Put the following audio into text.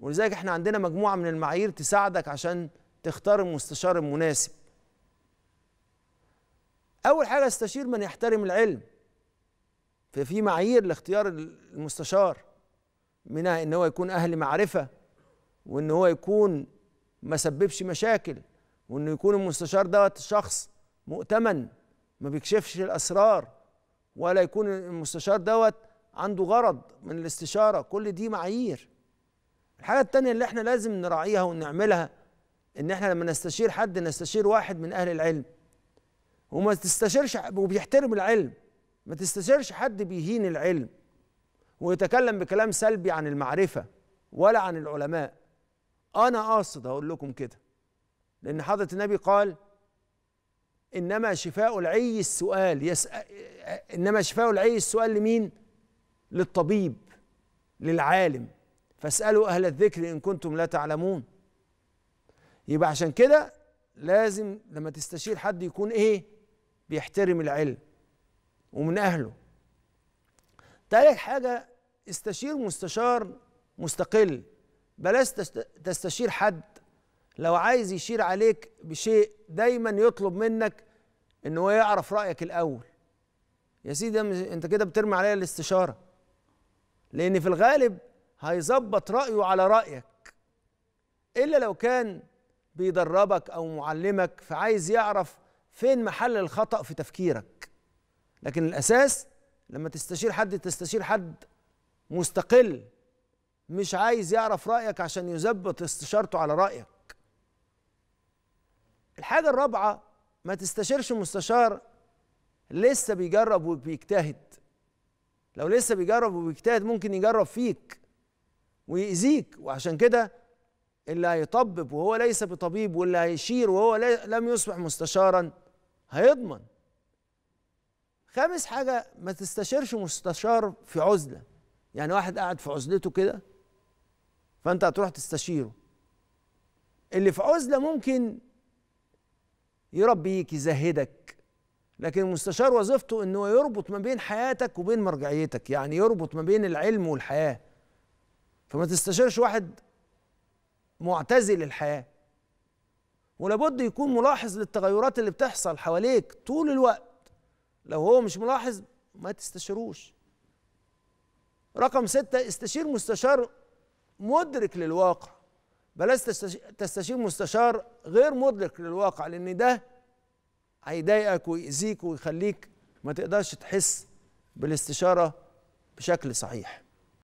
ولذلك احنا عندنا مجموعه من المعايير تساعدك عشان تختار المستشار المناسب اول حاجه استشير من يحترم العلم ففي معايير لاختيار المستشار منها ان هو يكون اهل معرفه وان هو يكون ما سببش مشاكل وانه يكون المستشار دوت شخص مؤتمن ما بيكشفش الاسرار ولا يكون المستشار دوت عنده غرض من الاستشاره كل دي معايير الحاجة التانية اللي احنا لازم نراعيها ونعملها ان احنا لما نستشير حد نستشير واحد من اهل العلم وما تستشيرش وبيحترم العلم ما تستشيرش حد بيهين العلم ويتكلم بكلام سلبي عن المعرفة ولا عن العلماء أنا قاصد هقول لكم كده لأن حضرة النبي قال إنما شفاء العي السؤال يسأل إنما شفاء العي السؤال لمين؟ للطبيب للعالم فاسألوا أهل الذكر إن كنتم لا تعلمون يبقى عشان كده لازم لما تستشير حد يكون إيه بيحترم العلم ومن أهله تالت حاجة استشير مستشار مستقل بلاش تستشير حد لو عايز يشير عليك بشيء دايما يطلب منك ان هو يعرف رايك الاول يا سيدي انت كده بترمي عليا الاستشاره لان في الغالب هيظبط رأيه على رأيك إلا لو كان بيدربك أو معلمك فعايز يعرف فين محل الخطأ في تفكيرك لكن الأساس لما تستشير حد تستشير حد مستقل مش عايز يعرف رأيك عشان يظبط استشارته على رأيك الحاجة الرابعة ما تستشيرش مستشار لسه بيجرب وبيجتهد لو لسه بيجرب وبيجتهد ممكن يجرب فيك ويأذيك وعشان كده اللي هيطبب وهو ليس بطبيب واللي هيشير وهو لم يصبح مستشارا هيضمن خامس حاجة ما تستشيرش مستشار في عزلة يعني واحد قاعد في عزلته كده فأنت هتروح تستشيره اللي في عزلة ممكن يربيك يزهدك لكن المستشار وظيفته انه يربط ما بين حياتك وبين مرجعيتك يعني يربط ما بين العلم والحياه فما تستشيرش واحد معتزل الحياه ولابد يكون ملاحظ للتغيرات اللي بتحصل حواليك طول الوقت لو هو مش ملاحظ ما تستشيروش رقم ستة استشير مستشار مدرك للواقع بلاش تستشير مستشار غير مدرك للواقع لان ده هيضايقك ويأذيك ويخليك ما تقدرش تحس بالاستشارة بشكل صحيح